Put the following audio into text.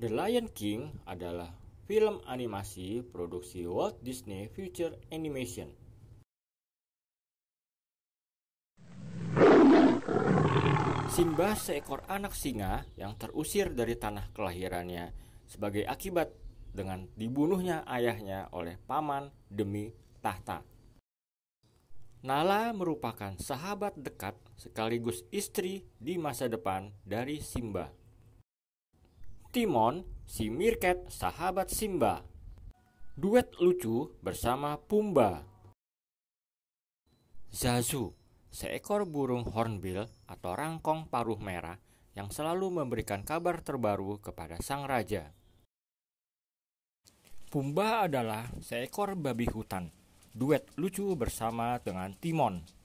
The Lion King adalah film animasi produksi Walt Disney Future Animation. Simba seekor anak singa yang terusir dari tanah kelahirannya sebagai akibat dengan dibunuhnya ayahnya oleh paman demi tahta. Nala merupakan sahabat dekat sekaligus istri di masa depan dari Simba. Timon, si Mirket, sahabat Simba. Duet lucu bersama Pumba. Zazu, seekor burung hornbill atau rangkong paruh merah yang selalu memberikan kabar terbaru kepada sang raja. Pumba adalah seekor babi hutan, duet lucu bersama dengan Timon.